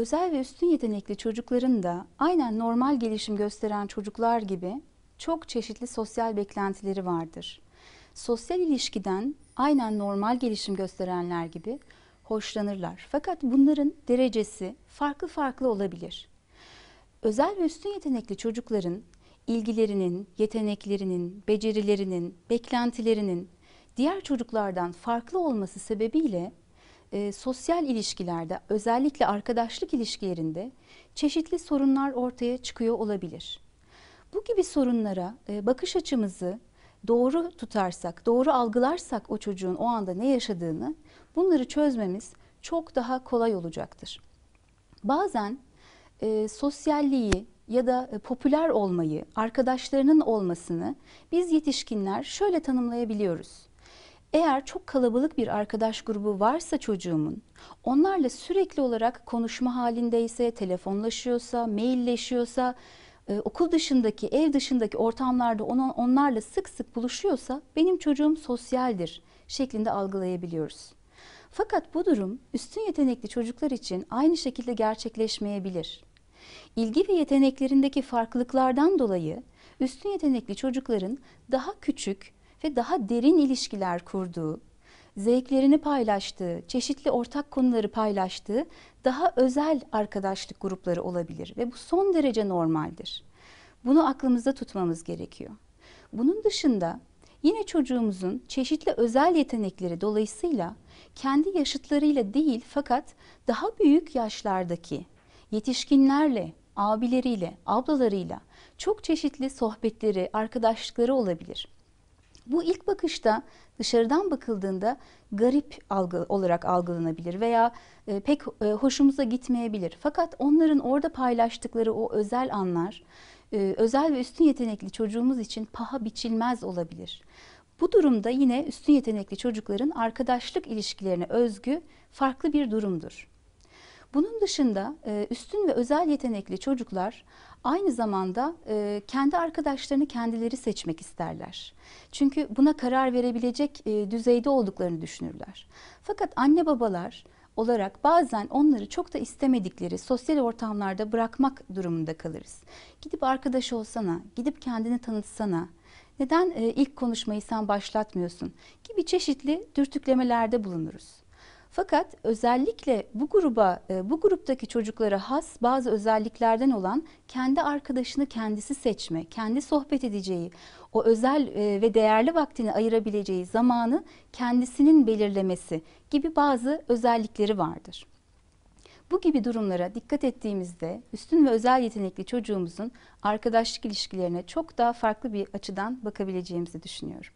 özel ve üstün yetenekli çocukların da aynen normal gelişim gösteren çocuklar gibi çok çeşitli sosyal beklentileri vardır. Sosyal ilişkiden aynen normal gelişim gösterenler gibi hoşlanırlar. Fakat bunların derecesi farklı farklı olabilir. Özel ve üstün yetenekli çocukların ilgilerinin, yeteneklerinin, becerilerinin, beklentilerinin diğer çocuklardan farklı olması sebebiyle e, sosyal ilişkilerde özellikle arkadaşlık ilişkilerinde çeşitli sorunlar ortaya çıkıyor olabilir. Bu gibi sorunlara e, bakış açımızı doğru tutarsak, doğru algılarsak o çocuğun o anda ne yaşadığını bunları çözmemiz çok daha kolay olacaktır. Bazen e, sosyalliği ya da e, popüler olmayı, arkadaşlarının olmasını biz yetişkinler şöyle tanımlayabiliyoruz. Eğer çok kalabalık bir arkadaş grubu varsa çocuğumun, onlarla sürekli olarak konuşma halindeyse, telefonlaşıyorsa, mailleşiyorsa, e, okul dışındaki, ev dışındaki ortamlarda ona, onlarla sık sık buluşuyorsa benim çocuğum sosyaldir şeklinde algılayabiliyoruz. Fakat bu durum üstün yetenekli çocuklar için aynı şekilde gerçekleşmeyebilir. İlgi ve yeteneklerindeki farklılıklardan dolayı üstün yetenekli çocukların daha küçük ve daha derin ilişkiler kurduğu, zevklerini paylaştığı, çeşitli ortak konuları paylaştığı daha özel arkadaşlık grupları olabilir ve bu son derece normaldir. Bunu aklımızda tutmamız gerekiyor. Bunun dışında yine çocuğumuzun çeşitli özel yetenekleri dolayısıyla kendi yaşıtlarıyla değil fakat daha büyük yaşlardaki yetişkinlerle, abileriyle, ablalarıyla çok çeşitli sohbetleri, arkadaşlıkları olabilir. Bu ilk bakışta dışarıdan bakıldığında garip algı olarak algılanabilir veya e, pek e, hoşumuza gitmeyebilir. Fakat onların orada paylaştıkları o özel anlar e, özel ve üstün yetenekli çocuğumuz için paha biçilmez olabilir. Bu durumda yine üstün yetenekli çocukların arkadaşlık ilişkilerine özgü farklı bir durumdur. Bunun dışında e, üstün ve özel yetenekli çocuklar aynı zamanda e, kendi arkadaşlarını kendileri seçmek isterler. Çünkü buna karar verebilecek e, düzeyde olduklarını düşünürler. Fakat anne babalar olarak bazen onları çok da istemedikleri sosyal ortamlarda bırakmak durumunda kalırız. Gidip arkadaş olsana, gidip kendini tanıtsana, neden ilk konuşmayı sen başlatmıyorsun gibi çeşitli dürtüklemelerde bulunuruz. Fakat özellikle bu gruba, e, bu gruptaki çocuklara has bazı özelliklerden olan kendi arkadaşını kendisi seçme, kendi sohbet edeceği, o özel e, ve değerli vaktini ayırabileceği zamanı kendisinin belirlemesi gibi bazı özellikleri vardır. Bu gibi durumlara dikkat ettiğimizde üstün ve özel yetenekli çocuğumuzun arkadaşlık ilişkilerine çok daha farklı bir açıdan bakabileceğimizi düşünüyorum.